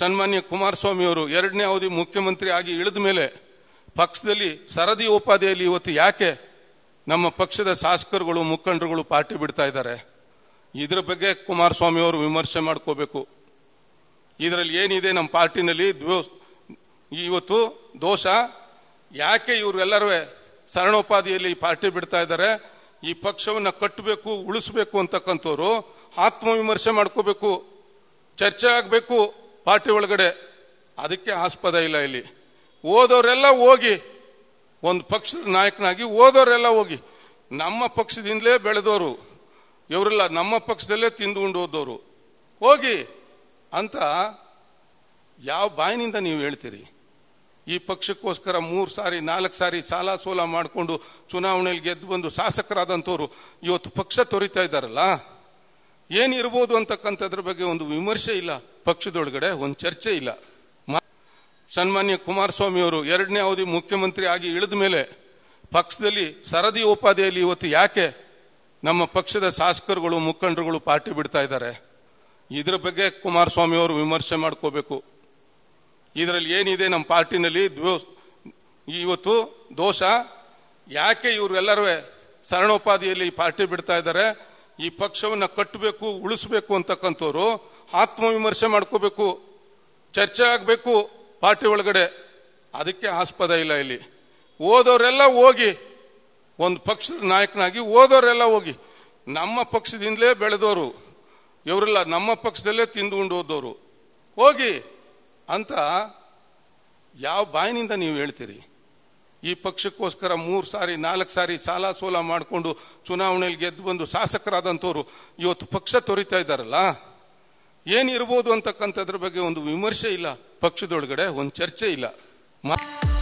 ಸನ್ಮಾನ್ಯ ಕುಮಾರಸ್ವಾಮಿ ಅವರು ಎರಡನೇ ಅವಧಿ ಮುಖ್ಯಮಂತ್ರಿ ಆಗಿ ಇಳಿದ ಮೇಲೆ ಪಕ್ಷದಲ್ಲಿ ಸರದಿ ಉಪಾಧಿಯಲ್ಲಿ ಇವತ್ತು ಯಾಕೆ ನಮ್ಮ ಪಕ್ಷದ ಶಾಸಕರುಗಳು ಮುಖಂಡರುಗಳು ಪಾರ್ಟಿ ಬಿಡ್ತಾ ಇದ್ದಾರೆ ಇದ್ರ ಬಗ್ಗೆ ಕುಮಾರಸ್ವಾಮಿ ಅವರು ವಿಮರ್ಶೆ ಮಾಡ್ಕೋಬೇಕು ಇದರಲ್ಲಿ ಏನಿದೆ ನಮ್ಮ ಪಾರ್ಟಿನಲ್ಲಿ ಇವತ್ತು ದೋಷ ಯಾಕೆ ಇವರೆಲ್ಲರೂ ಸರಣೋಪಾದಿಯಲ್ಲಿ ಪಾರ್ಟಿ ಬಿಡ್ತಾ ಇದ್ದಾರೆ ಈ ಪಕ್ಷವನ್ನು ಕಟ್ಟಬೇಕು ಉಳಿಸಬೇಕು ಅಂತಕ್ಕಂಥವ್ರು ಆತ್ಮವಿಮರ್ಶೆ ಮಾಡ್ಕೋಬೇಕು ಚರ್ಚೆ ಆಗಬೇಕು ಪಾರ್ಟಿ ಒಳಗಡೆ ಅದಕ್ಕೆ ಆಸ್ಪದ ಇಲ್ಲ ಇಲ್ಲಿ ಓದೋರೆಲ್ಲ ಹೋಗಿ ಒಂದು ಪಕ್ಷದ ನಾಯಕನಾಗಿ ಓದೋರೆಲ್ಲ ಹೋಗಿ ನಮ್ಮ ಪಕ್ಷದಿಂದಲೇ ಬೆಳೆದವರು ಇವರೆಲ್ಲ ನಮ್ಮ ಪಕ್ಷದಲ್ಲೇ ತಿಂದುಕೊಂಡು ಓದೋರು ಹೋಗಿ ಅಂತ ಯಾವ ಬಾಯಿನಿಂದ ನೀವು ಹೇಳ್ತೀರಿ ಈ ಪಕ್ಷಕ್ಕೋಸ್ಕರ ಮೂರು ಸಾರಿ ನಾಲ್ಕು ಸಾರಿ ಸಾಲ ಸೋಲ ಮಾಡಿಕೊಂಡು ಚುನಾವಣೆಯಲ್ಲಿ ಗೆದ್ದು ಬಂದು ಶಾಸಕರಾದಂಥವ್ರು ಇವತ್ತು ಪಕ್ಷ ತೊರಿತಾ ಇದ್ದಾರಲ್ಲ ಏನಿರ್ಬೋದು ಅಂತಕ್ಕಂಥದ್ರ ಬಗ್ಗೆ ಒಂದು ವಿಮರ್ಶೆ ಇಲ್ಲ ಪಕ್ಷದೊಳಗಡೆ ಒಂದು ಚರ್ಚೆ ಇಲ್ಲ ಸನ್ಮಾನ್ಯ ಕುಮಾರಸ್ವಾಮಿ ಅವರು ಎರಡನೇ ಅವಧಿ ಮುಖ್ಯಮಂತ್ರಿ ಆಗಿ ಇಳಿದ ಮೇಲೆ ಪಕ್ಷದಲ್ಲಿ ಸರದಿ ಉಪಾಧಿಯಲ್ಲಿ ಇವತ್ತು ಯಾಕೆ ನಮ್ಮ ಪಕ್ಷದ ಶಾಸಕರುಗಳು ಮುಖಂಡರುಗಳು ಪಾರ್ಟಿ ಬಿಡ್ತಾ ಇದ್ದಾರೆ ಇದರ ಬಗ್ಗೆ ಕುಮಾರಸ್ವಾಮಿ ಅವರು ವಿಮರ್ಶೆ ಮಾಡ್ಕೋಬೇಕು ಇದರಲ್ಲಿ ಏನಿದೆ ನಮ್ಮ ಪಾರ್ಟಿನಲ್ಲಿ ಇವತ್ತು ದೋಷ ಯಾಕೆ ಇವರೆಲ್ಲರೂ ಸರಣೋಪಾದಿಯಲ್ಲಿ ಪಾರ್ಟಿ ಬಿಡ್ತಾ ಇದ್ದಾರೆ ಈ ಪಕ್ಷವನ್ನು ಕಟ್ಟಬೇಕು ಉಳಿಸಬೇಕು ಅಂತಕ್ಕಂಥವ್ರು ಆತ್ಮವಿಮರ್ಶೆ ಮಾಡ್ಕೋಬೇಕು ಚರ್ಚೆ ಆಗಬೇಕು ಪಾರ್ಟಿ ಒಳಗಡೆ ಅದಕ್ಕೆ ಆಸ್ಪದ ಇಲ್ಲ ಇಲ್ಲಿ ಓದೋರೆಲ್ಲ ಹೋಗಿ ಒಂದು ಪಕ್ಷದ ನಾಯಕನಾಗಿ ಓದೋರೆಲ್ಲ ಹೋಗಿ ನಮ್ಮ ಪಕ್ಷದಿಂದಲೇ ಬೆಳೆದವರು ಇವರೆಲ್ಲ ನಮ್ಮ ಪಕ್ಷದಲ್ಲೇ ತಿಂದುಕೊಂಡು ಓದೋರು ಹೋಗಿ ಅಂತ ಯಾವ ಬಾಯಿನಿಂದ ನೀವು ಹೇಳ್ತೀರಿ ಈ ಪಕ್ಷಕ್ಕೋಸ್ಕರ ಮೂರು ಸಾರಿ ನಾಲ್ಕು ಸಾರಿ ಸಾಲ ಸೋಲ ಮಾಡಿಕೊಂಡು ಚುನಾವಣೆಯಲ್ಲಿ ಗೆದ್ದು ಬಂದು ಶಾಸಕರಾದಂಥವ್ರು ಇವತ್ತು ಪಕ್ಷ ತೊರಿತಾ ಇದ್ದಾರಲ್ಲ ಏನಿರ್ಬೋದು ಅಂತಕ್ಕಂಥದ್ರ ಬಗ್ಗೆ ಒಂದು ವಿಮರ್ಶೆ ಇಲ್ಲ ಪಕ್ಷದೊಳಗಡೆ ಒಂದು ಚರ್ಚೆ ಇಲ್ಲ